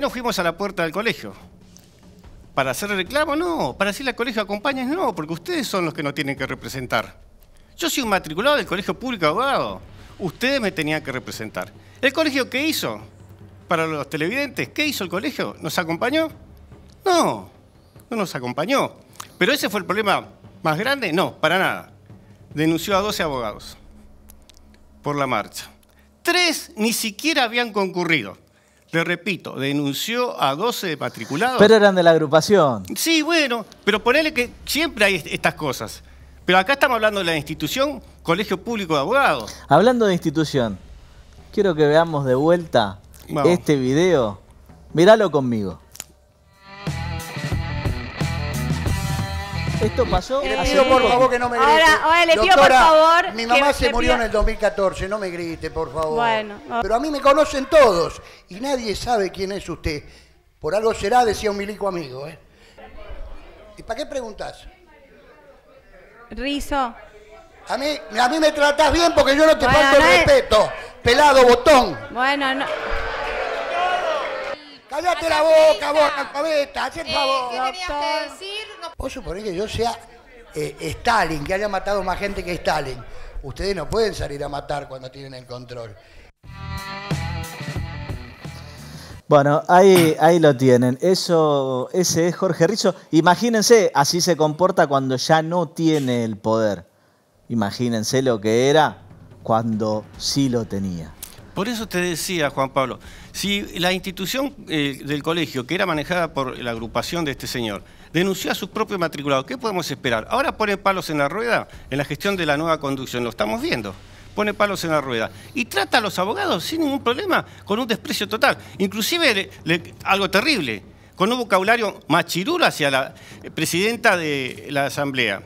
No fuimos a la puerta del colegio. ¿Para hacer reclamo? No. ¿Para decirle al colegio acompañas, No, porque ustedes son los que nos tienen que representar. Yo soy un matriculado del Colegio Público Abogado. Ustedes me tenían que representar. ¿El colegio qué hizo? Para los televidentes, ¿qué hizo el colegio? ¿Nos acompañó? No, no nos acompañó. ¿Pero ese fue el problema más grande? No, para nada. Denunció a 12 abogados por la marcha. Tres ni siquiera habían concurrido le repito, denunció a 12 matriculados. Pero eran de la agrupación. Sí, bueno, pero ponele que siempre hay estas cosas. Pero acá estamos hablando de la institución Colegio Público de Abogados. Hablando de institución, quiero que veamos de vuelta este video. Míralo conmigo. Esto pasó. Le pido por favor que no me grite. Ahora, ahora le pido por favor. Mi mamá se murió en el 2014, no me grite, por favor. Bueno. Pero a mí me conocen todos y nadie sabe quién es usted. Por algo será, decía un milico amigo. ¿eh? ¿Y para qué preguntas? Rizo. A mí, a mí me tratás bien porque yo no te falto respeto. Pelado botón. Bueno, no. Cállate la boca, boca, cometa! Eh, favor. decir? Vos suponés que yo sea eh, Stalin, que haya matado más gente que Stalin. Ustedes no pueden salir a matar cuando tienen el control. Bueno, ahí, ahí lo tienen. Eso, ese es Jorge Rizzo. Imagínense, así se comporta cuando ya no tiene el poder. Imagínense lo que era cuando sí lo tenía. Por eso te decía, Juan Pablo, si la institución eh, del colegio, que era manejada por la agrupación de este señor, denunció a su propio matriculado, ¿qué podemos esperar? Ahora pone palos en la rueda en la gestión de la nueva conducción, lo estamos viendo pone palos en la rueda. Y trata a los abogados sin ningún problema, con un desprecio total. Inclusive algo terrible, con un vocabulario machirulo hacia la presidenta de la Asamblea.